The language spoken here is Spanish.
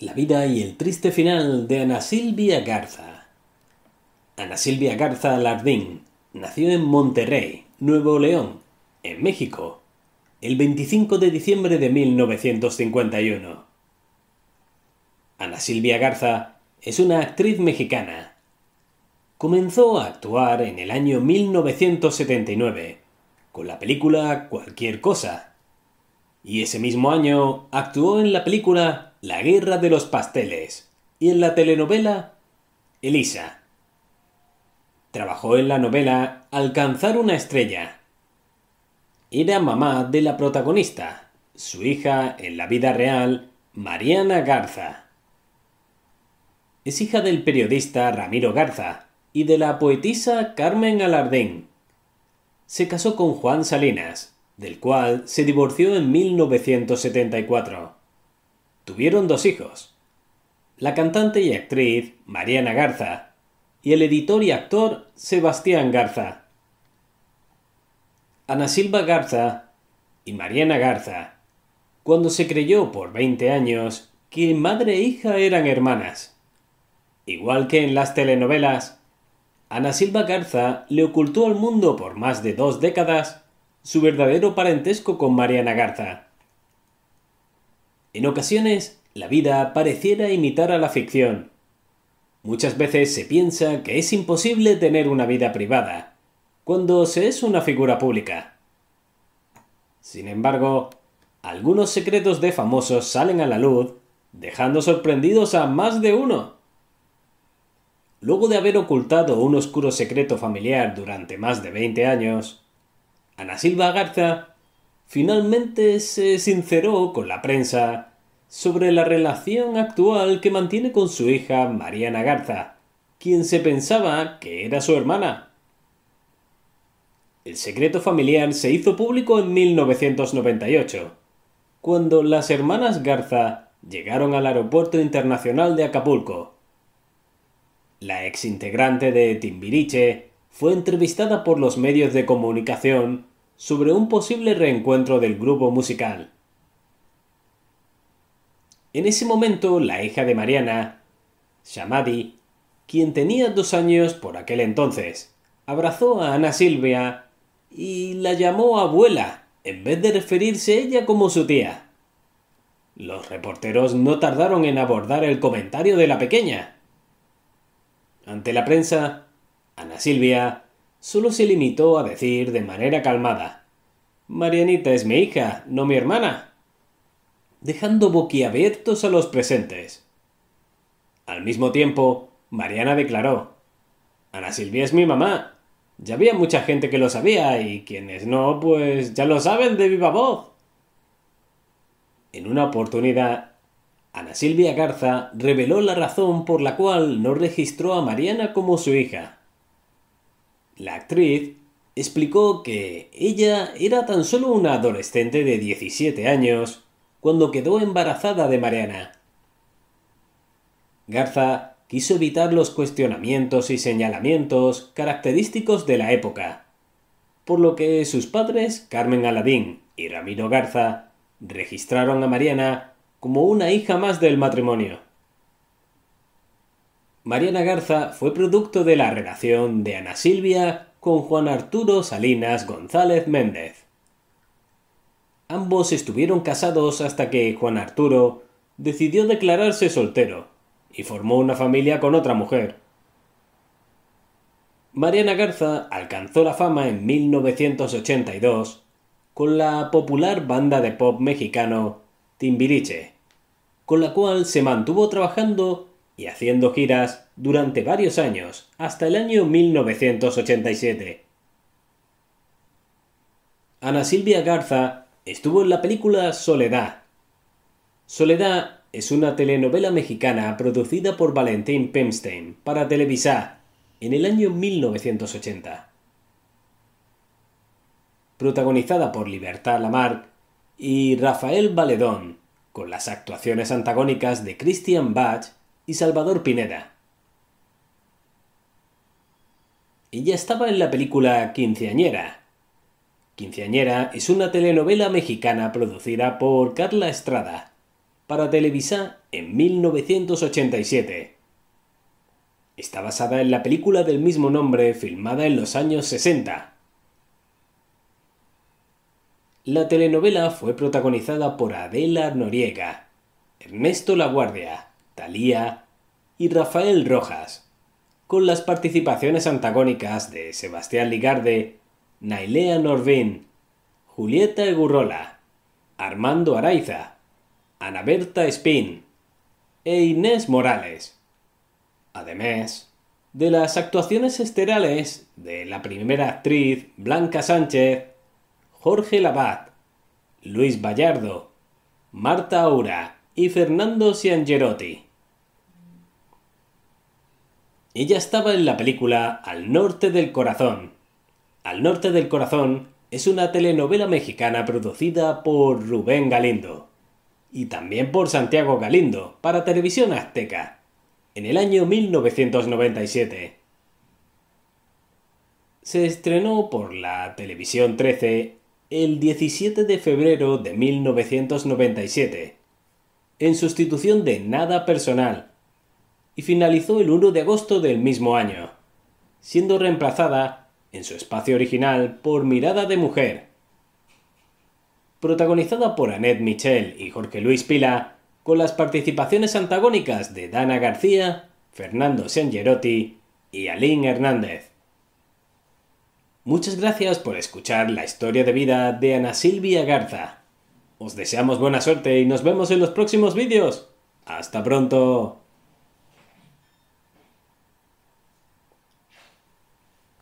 La vida y el triste final de Ana Silvia Garza. Ana Silvia Garza Lardín nació en Monterrey, Nuevo León, en México, el 25 de diciembre de 1951. Ana Silvia Garza es una actriz mexicana. Comenzó a actuar en el año 1979 con la película Cualquier cosa. Y ese mismo año actuó en la película la Guerra de los Pasteles y en la telenovela Elisa. Trabajó en la novela Alcanzar una estrella. Era mamá de la protagonista, su hija en la vida real, Mariana Garza. Es hija del periodista Ramiro Garza y de la poetisa Carmen Alardín. Se casó con Juan Salinas, del cual se divorció en 1974. Tuvieron dos hijos, la cantante y actriz Mariana Garza y el editor y actor Sebastián Garza. Ana Silva Garza y Mariana Garza, cuando se creyó por 20 años que madre e hija eran hermanas. Igual que en las telenovelas, Ana Silva Garza le ocultó al mundo por más de dos décadas su verdadero parentesco con Mariana Garza. En ocasiones, la vida pareciera imitar a la ficción. Muchas veces se piensa que es imposible tener una vida privada, cuando se es una figura pública. Sin embargo, algunos secretos de famosos salen a la luz, dejando sorprendidos a más de uno. Luego de haber ocultado un oscuro secreto familiar durante más de 20 años, Ana Silva Garza finalmente se sinceró con la prensa sobre la relación actual que mantiene con su hija Mariana Garza, quien se pensaba que era su hermana. El secreto familiar se hizo público en 1998, cuando las hermanas Garza llegaron al aeropuerto internacional de Acapulco. La ex integrante de Timbiriche fue entrevistada por los medios de comunicación sobre un posible reencuentro del grupo musical. En ese momento, la hija de Mariana, Shamadi, quien tenía dos años por aquel entonces, abrazó a Ana Silvia y la llamó abuela, en vez de referirse a ella como su tía. Los reporteros no tardaron en abordar el comentario de la pequeña. Ante la prensa, Ana Silvia solo se limitó a decir de manera calmada Marianita es mi hija, no mi hermana dejando boquiabiertos a los presentes. Al mismo tiempo, Mariana declaró, Ana Silvia es mi mamá. Ya había mucha gente que lo sabía y quienes no, pues ya lo saben de viva voz. En una oportunidad, Ana Silvia Garza reveló la razón por la cual no registró a Mariana como su hija. La actriz explicó que ella era tan solo una adolescente de 17 años cuando quedó embarazada de Mariana. Garza quiso evitar los cuestionamientos y señalamientos característicos de la época, por lo que sus padres, Carmen Aladín y Ramiro Garza, registraron a Mariana como una hija más del matrimonio. Mariana Garza fue producto de la relación de Ana Silvia con Juan Arturo Salinas González Méndez. Ambos estuvieron casados hasta que Juan Arturo decidió declararse soltero y formó una familia con otra mujer. Mariana Garza alcanzó la fama en 1982 con la popular banda de pop mexicano Timbiriche, con la cual se mantuvo trabajando y haciendo giras durante varios años hasta el año 1987. Ana Silvia Garza estuvo en la película Soledad. Soledad es una telenovela mexicana producida por Valentín Pemstein para Televisa en el año 1980. Protagonizada por Libertad Lamarck y Rafael Valedón, con las actuaciones antagónicas de Christian Bach y Salvador Pineda. Ella estaba en la película Quinceañera, Quinceañera es una telenovela mexicana producida por Carla Estrada para Televisa en 1987. Está basada en la película del mismo nombre filmada en los años 60. La telenovela fue protagonizada por Adela Noriega, Ernesto Laguardia, Talía y Rafael Rojas, con las participaciones antagónicas de Sebastián Ligarde Nailea Norvin, Julieta Egurrola, Armando Araiza, Ana Berta Espín e Inés Morales. Además de las actuaciones esterales de la primera actriz Blanca Sánchez, Jorge Labat, Luis Ballardo, Marta Aura y Fernando Siangerotti. Ella estaba en la película Al norte del corazón, al norte del corazón es una telenovela mexicana producida por Rubén Galindo y también por Santiago Galindo para Televisión Azteca en el año 1997. Se estrenó por la Televisión 13 el 17 de febrero de 1997 en sustitución de Nada Personal y finalizó el 1 de agosto del mismo año, siendo reemplazada en su espacio original por Mirada de Mujer. Protagonizada por Annette Michel y Jorge Luis Pila, con las participaciones antagónicas de Dana García, Fernando Sangerotti y Aline Hernández. Muchas gracias por escuchar la historia de vida de Ana Silvia Garza. Os deseamos buena suerte y nos vemos en los próximos vídeos. ¡Hasta pronto!